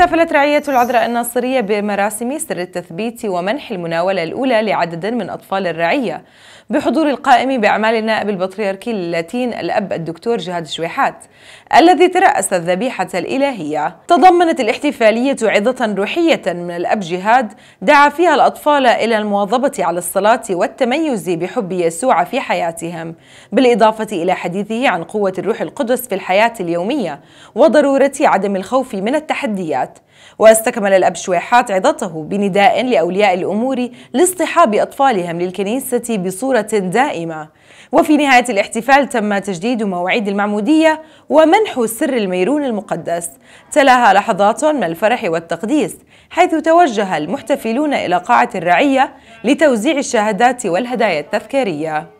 احتفلت رعية العذراء الناصرية بمراسم سر التثبيت ومنح المناولة الأولى لعدد من أطفال الرعية بحضور القائم بأعمال النائب البطريركي اللاتين الأب الدكتور جهاد شويحات الذي ترأس الذبيحة الإلهية تضمنت الاحتفالية عظة روحية من الأب جهاد دعا فيها الأطفال إلى المواظبة على الصلاة والتميز بحب يسوع في حياتهم بالإضافة إلى حديثه عن قوة الروح القدس في الحياة اليومية وضرورة عدم الخوف من التحديات التوجهات واستكمل الأب شويحات عظته بنداء لأولياء الأمور لاصطحاب أطفالهم للكنيسة بصورة دائمة وفي نهاية الاحتفال تم تجديد مواعيد المعمودية ومنح سر الميرون المقدس تلاها لحظات من الفرح والتقديس حيث توجه المحتفلون إلى قاعة الرعية لتوزيع الشهادات والهدايا التذكارية